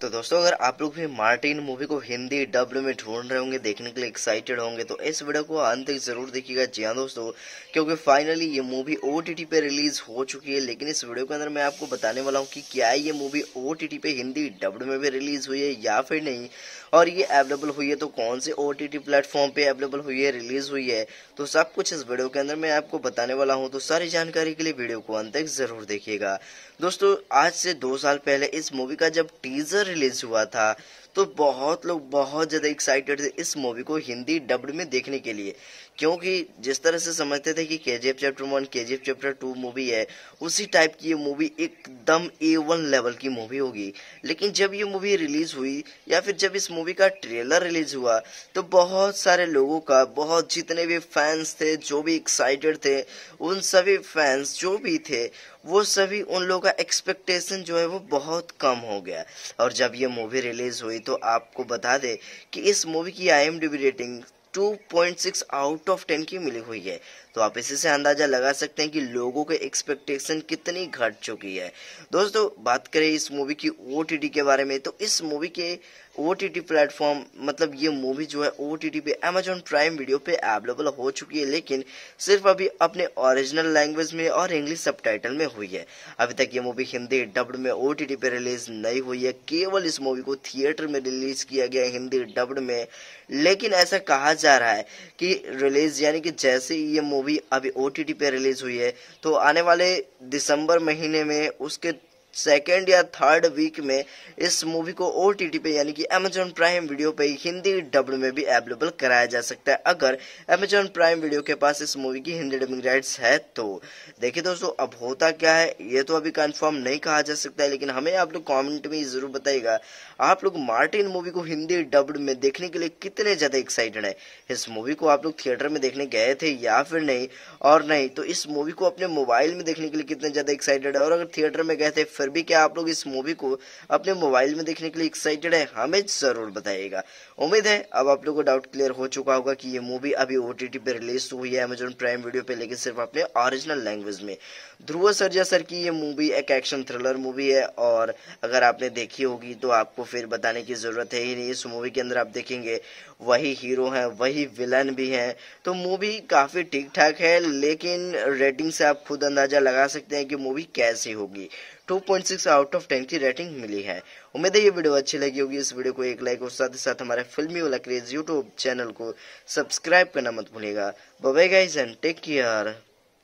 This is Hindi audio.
तो दोस्तों अगर आप लोग भी मार्टिन मूवी को हिंदी डब्ड में ढूंढ रहे होंगे देखने के लिए एक्साइटेड होंगे तो इस वीडियो को अंत तक जरूर देखिएगा जी हाँ दोस्तों क्योंकि फाइनली ये मूवी ओ पे रिलीज हो चुकी है लेकिन इस वीडियो के अंदर मैं आपको बताने वाला हूँ कि क्या ये मूवी ओ पे हिंदी डब में भी रिलीज हुई है या फिर नहीं और ये अवेलेबल हुई है तो कौन से ओ टी प्लेटफॉर्म पे अवेलेबल हुई है रिलीज हुई है तो सब कुछ इस वीडियो के अंदर मैं आपको बताने वाला हूँ तो सारी जानकारी के लिए वीडियो को अंत तक जरूर देखिएगा दोस्तों आज से दो साल पहले इस मूवी का जब टीजर रिलीज हुआ था तो बहुत लोग बहुत ज़्यादा एक्साइटेड थे इस मूवी को हिंदी डब्ड में देखने के लिए क्योंकि जिस तरह से समझते थे कि के जी एफ चैप्टर वन के G F chapter two movie है उसी टाइप की ये मूवी एकदम ए वन लेवल की मूवी होगी लेकिन जब ये मूवी रिलीज़ हुई या फिर जब इस मूवी का ट्रेलर रिलीज़ हुआ तो बहुत सारे लोगों का बहुत जितने भी फैंस थे जो भी एक्साइटेड थे उन सभी फैंस जो भी थे वो सभी उन लोगों का एक्सपेक्टेशन जो है वो बहुत कम हो गया और जब ये मूवी रिलीज़ हुई तो आपको बता दें कि इस मूवी की आई रेटिंग 2.6 आउट ऑफ 10 की मिली हुई है तो आप इसी से अंदाज़ा लगा सकते हैं कि लोगों के एक्सपेक्टेशन कितनी घट चुकी है दोस्तों बात करें इस मूवी की ओ के बारे में तो इस मूवी के ओ टी टी प्लेटफॉर्म मतलब ये मूवी जो है ओ टी टी पे अमेजोन प्राइम वीडियो पे अवेलेबल हो चुकी है लेकिन सिर्फ अभी अपने ओरिजिनल लैंग्वेज में और इंग्लिश सब में हुई है अभी तक ये मूवी हिंदी डब्ड में ओ टी टी पे रिलीज नहीं हुई है केवल इस मूवी को थिएटर में रिलीज किया गया हिंदी डब्ड में लेकिन ऐसा कहा जा रहा है कि रिलीज यानी कि जैसे ये मूवी अभी ओ टी टी पे रिलीज हुई है तो आने वाले दिसंबर महीने में उसके सेकेंड या थर्ड वीक में इस मूवी को ओ पे यानी कि अमेजोन प्राइम वीडियो पे हिंदी डब्ड में भी अवेलेबल कराया जा सकता है अगर अमेजोन प्राइम वीडियो के पास इस मूवी की हिंदी डबिंग राइट्स है तो देखिए दोस्तों अब होता क्या है ये तो अभी कंफर्म नहीं कहा जा सकता है लेकिन हमें आप लोग कॉमेंट में जरूर बताएगा आप लोग मार्टिन मूवी को हिंदी डब्ड में देखने के लिए कितने ज़्यादा एक्साइटेड है इस मूवी को आप लोग थिएटर में देखने गए थे या फिर नहीं और नहीं तो इस मूवी को अपने मोबाइल में देखने के लिए कितने ज़्यादा एक्साइटेड है और अगर थिएटर में गए थे फिर पर भी क्या आप लोग इस मूवी को अपने मोबाइल में देखने के लिए एक्साइटेड है हमें जरूर बताइएगा उम्मीद है अब आप लोग को डाउट क्लियर हो चुका होगा कि ये मूवी अभी ओ टी पे रिलीज हुई है अमेजोन प्राइम वीडियो पे लेकिन सिर्फ अपने ओरिजिनल लैंग्वेज में ध्रुव सरजा सर की ये मूवी एक एक्शन थ्रिलर मूवी है और अगर आपने देखी होगी तो आपको फिर बताने की जरूरत है ही नहीं इस मूवी के अंदर आप देखेंगे वही हीरो हैं वही विलन भी हैं तो मूवी काफ़ी ठीक ठाक है लेकिन रेटिंग से आप खुद अंदाज़ा लगा सकते हैं कि मूवी कैसी होगी 2.6 आउट ऑफ 10 की रेटिंग मिली है उम्मीद है ये वीडियो अच्छी लगी होगी इस वीडियो को एक लाइक और साथ ही साथ हमारे फिल्मी वाला क्रेज यूट्यूब चैनल को सब्सक्राइब करना मत भूलिएगा बबे गाइज एंड टेक केयर